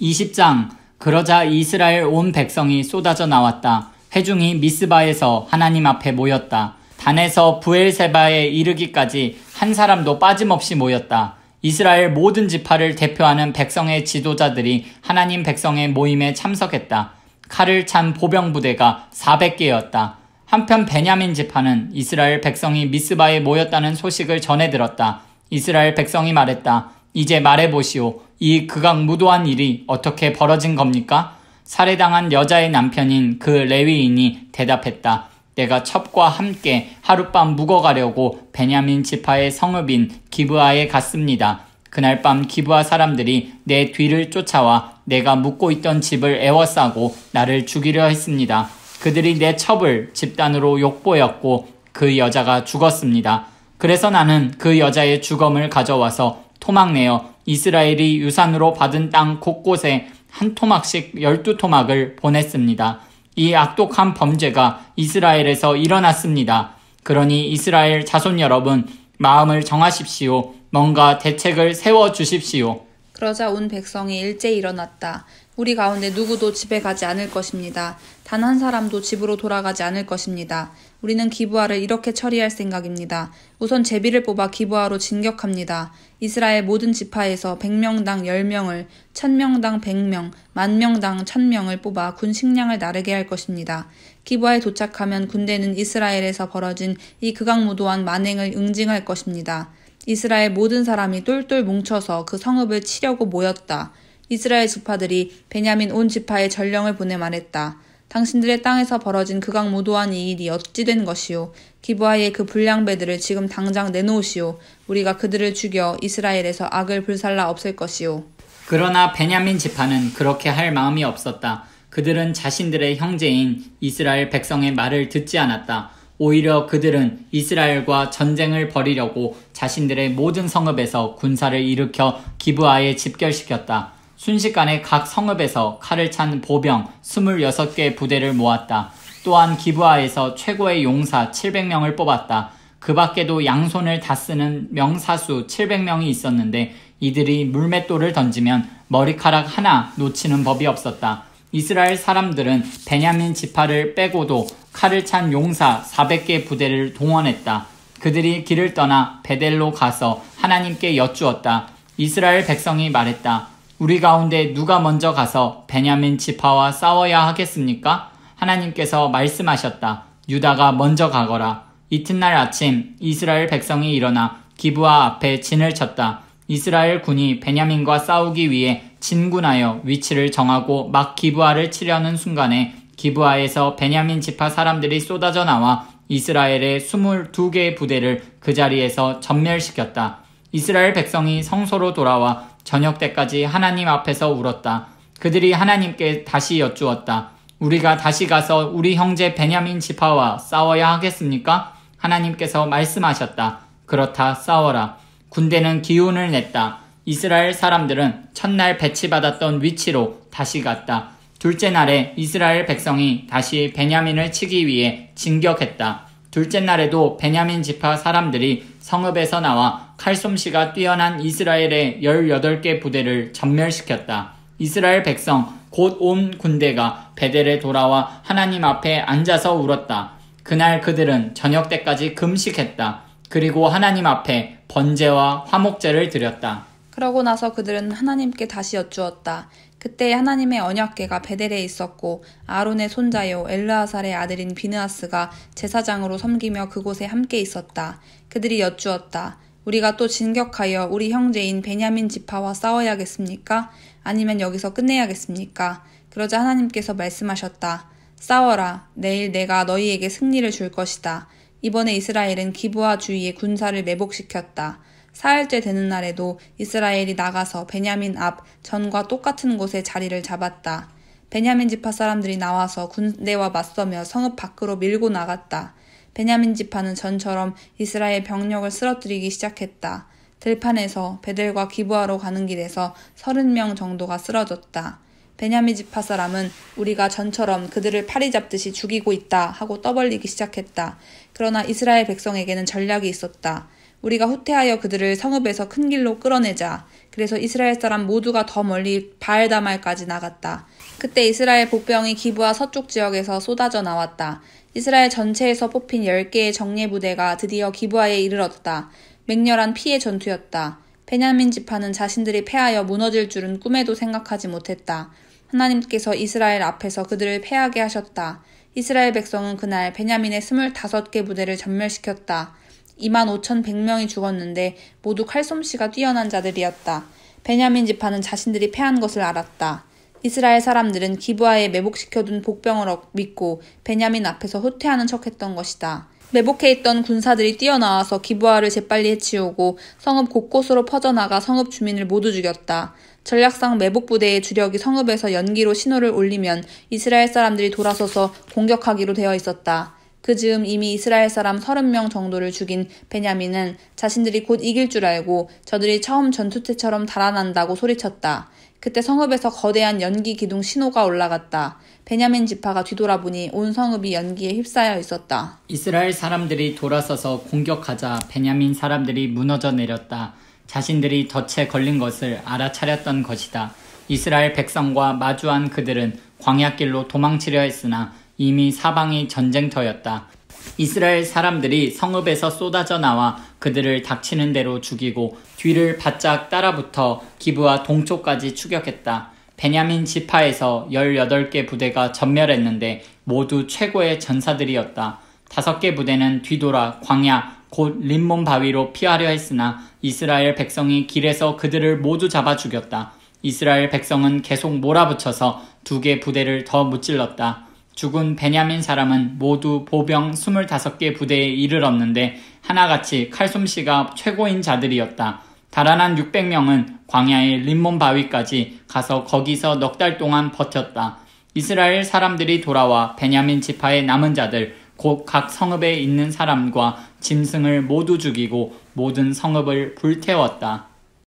20장 그러자 이스라엘 온 백성이 쏟아져 나왔다. 회중이 미스바에서 하나님 앞에 모였다. 단에서 부엘세바에 이르기까지 한 사람도 빠짐없이 모였다. 이스라엘 모든 지파를 대표하는 백성의 지도자들이 하나님 백성의 모임에 참석했다. 칼을 찬 보병 부대가 400개였다. 한편 베냐민 지파는 이스라엘 백성이 미스바에 모였다는 소식을 전해 들었다. 이스라엘 백성이 말했다. 이제 말해보시오. 이 극악 무도한 일이 어떻게 벌어진 겁니까? 살해당한 여자의 남편인 그 레위인이 대답했다. 내가 첩과 함께 하룻밤 묵어가려고 베냐민 지파의 성읍인 기브아에 갔습니다. 그날 밤 기브아 사람들이 내 뒤를 쫓아와 내가 묵고 있던 집을 애워싸고 나를 죽이려 했습니다. 그들이 내 첩을 집단으로 욕보였고 그 여자가 죽었습니다. 그래서 나는 그 여자의 죽음을 가져와서 토막내어 이스라엘이 유산으로 받은 땅 곳곳에 한 토막씩 열두 토막을 보냈습니다. 이 악독한 범죄가 이스라엘에서 일어났습니다. 그러니 이스라엘 자손 여러분, 마음을 정하십시오. 뭔가 대책을 세워 주십시오. 그러자 온 백성이 일제 일어났다. 우리 가운데 누구도 집에 가지 않을 것입니다. 단 한 사람도 집으로 돌아가지 않을 것입니다. 우리는 기부하를 이렇게 처리할 생각입니다. 우선 제비를 뽑아 기부하로 진격합니다. 이스라엘 모든 지파에서 100명당 10명을, 1000명당 100명, 만명당 1000명을 뽑아 군 식량을 나르게 할 것입니다. 기부하에 도착하면 군대는 이스라엘에서 벌어진 이 극악무도한 만행을 응징할 것입니다. 이스라엘 모든 사람이 똘똘 뭉쳐서 그 성읍을 치려고 모였다. 이스라엘 지파들이 베냐민 온 지파에 전령을 보내 말했다. 당신들의 땅에서 벌어진 극악무도한 이 일이 어찌된 것이오. 기브아의 그 불량배들을 지금 당장 내놓으시오. 우리가 그들을 죽여 이스라엘에서 악을 불살라 없을 것이오. 그러나 베냐민 지파는 그렇게 할 마음이 없었다. 그들은 자신들의 형제인 이스라엘 백성의 말을 듣지 않았다. 오히려 그들은 이스라엘과 전쟁을 벌이려고 자신들의 모든 성읍에서 군사를 일으켜 기부아에 집결시켰다. 순식간에 각 성읍에서 칼을 찬 보병 26개 의 부대를 모았다. 또한 기부아에서 최고의 용사 700명을 뽑았다. 그 밖에도 양손을 다 쓰는 명사수 700명이 있었는데 이들이 물맷돌을 던지면 머리카락 하나 놓치는 법이 없었다. 이스라엘 사람들은 베냐민 지파를 빼고도 칼을 찬 용사 400개 부대를 동원했다. 그들이 길을 떠나 베델로 가서 하나님께 여쭈었다. 이스라엘 백성이 말했다. 우리 가운데 누가 먼저 가서 베냐민 지파와 싸워야 하겠습니까? 하나님께서 말씀하셨다. 유다가 먼저 가거라. 이튿날 아침 이스라엘 백성이 일어나 기부아 앞에 진을 쳤다. 이스라엘 군이 베냐민과 싸우기 위해 진군하여 위치를 정하고 막기부아를 치려는 순간에 기부하에서 베냐민 지파 사람들이 쏟아져 나와 이스라엘의 22개의 부대를 그 자리에서 전멸시켰다. 이스라엘 백성이 성소로 돌아와 저녁 때까지 하나님 앞에서 울었다. 그들이 하나님께 다시 여쭈었다. 우리가 다시 가서 우리 형제 베냐민 지파와 싸워야 하겠습니까? 하나님께서 말씀하셨다. 그렇다 싸워라. 군대는 기운을 냈다. 이스라엘 사람들은 첫날 배치받았던 위치로 다시 갔다. 둘째 날에 이스라엘 백성이 다시 베냐민을 치기 위해 진격했다. 둘째 날에도 베냐민 지파 사람들이 성읍에서 나와 칼솜씨가 뛰어난 이스라엘의 18개 부대를 전멸시켰다. 이스라엘 백성 곧 온 군대가 베델에 돌아와 하나님 앞에 앉아서 울었다. 그날 그들은 저녁 때까지 금식했다. 그리고 하나님 앞에 번제와 화목제를 드렸다. 그러고 나서 그들은 하나님께 다시 여쭈었다. 그때 하나님의 언약궤가 베델에 있었고 아론의 손자요 엘르아살의 아들인 비느하스가 제사장으로 섬기며 그곳에 함께 있었다. 그들이 여쭈었다. 우리가 또 진격하여 우리 형제인 베냐민 지파와 싸워야겠습니까? 아니면 여기서 끝내야겠습니까? 그러자 하나님께서 말씀하셨다. 싸워라. 내일 내가 너희에게 승리를 줄 것이다. 이번에 이스라엘은 기부와 주위의 군사를 매복시켰다. 사흘째 되는 날에도 이스라엘이 나가서 베냐민 앞 전과 똑같은 곳에 자리를 잡았다. 베냐민 지파 사람들이 나와서 군대와 맞서며 성읍 밖으로 밀고 나갔다. 베냐민 지파는 전처럼 이스라엘 병력을 쓰러뜨리기 시작했다. 들판에서 베들과 기부하러 가는 길에서 3 0명 정도가 쓰러졌다. 베냐민 지파 사람은 우리가 전처럼 그들을 파리 잡듯이 죽이고 있다 하고 떠벌리기 시작했다. 그러나 이스라엘 백성에게는 전략이 있었다. 우리가 후퇴하여 그들을 성읍에서 큰 길로 끌어내자. 그래서 이스라엘 사람 모두가 더 멀리 바알다말까지 나갔다. 그때 이스라엘 복병이 기부와 서쪽 지역에서 쏟아져 나왔다. 이스라엘 전체에서 뽑힌 10개의 정례 부대가 드디어 기부하에 이르렀다. 맹렬한 피해 전투였다. 베냐민 지파는 자신들이 패하여 무너질 줄은 꿈에도 생각하지 못했다. 하나님께서 이스라엘 앞에서 그들을 패하게 하셨다. 이스라엘 백성은 그날 베냐민의 2 5개 부대를 전멸시켰다. 25,100명이 죽었는데 모두 칼솜씨가 뛰어난 자들이었다. 베냐민 지파는 자신들이 패한 것을 알았다. 이스라엘 사람들은 기부하에 매복시켜둔 복병을 믿고 베냐민 앞에서 후퇴하는 척했던 것이다. 매복해 있던 군사들이 뛰어나와서 기부하를 재빨리 해치우고 성읍 곳곳으로 퍼져나가 성읍 주민을 모두 죽였다. 전략상 매복 부대의 주력이 성읍에서 연기로 신호를 올리면 이스라엘 사람들이 돌아서서 공격하기로 되어 있었다. 그 즈음 이미 이스라엘 사람 30명 정도를 죽인 베냐민은 자신들이 곧 이길 줄 알고 저들이 처음 전투 때처럼 달아난다고 소리쳤다. 그때 성읍에서 거대한 연기 기둥 신호가 올라갔다. 베냐민 지파가 뒤돌아보니 온 성읍이 연기에 휩싸여 있었다. 이스라엘 사람들이 돌아서서 공격하자 베냐민 사람들이 무너져 내렸다. 자신들이 덫에 걸린 것을 알아차렸던 것이다. 이스라엘 백성과 마주한 그들은 광야길로 도망치려 했으나 이미 사방이 전쟁터였다. 이스라엘 사람들이 성읍에서 쏟아져 나와 그들을 닥치는 대로 죽이고 뒤를 바짝 따라붙어 기부와 동쪽까지 추격했다. 베냐민 지파에서 18개 부대가 전멸했는데 모두 최고의 전사들이었다. 5개 부대는 뒤돌아 광야 곧 림몬 바위로 피하려 했으나 이스라엘 백성이 길에서 그들을 모두 잡아 죽였다. 이스라엘 백성은 계속 몰아붙여서 두 개 부대를 더 무찔렀다. 죽은 베냐민 사람은 모두 보병 25개 부대에 이르렀는데 하나같이 칼솜씨가 최고인 자들이었다. 달아난 600명은 광야의 림몬 바위까지 가서 거기서 넉 달 동안 버텼다. 이스라엘 사람들이 돌아와 베냐민 지파의 남은 자들 곧 각 성읍에 있는 사람과 짐승을 모두 죽이고 모든 성읍을 불태웠다.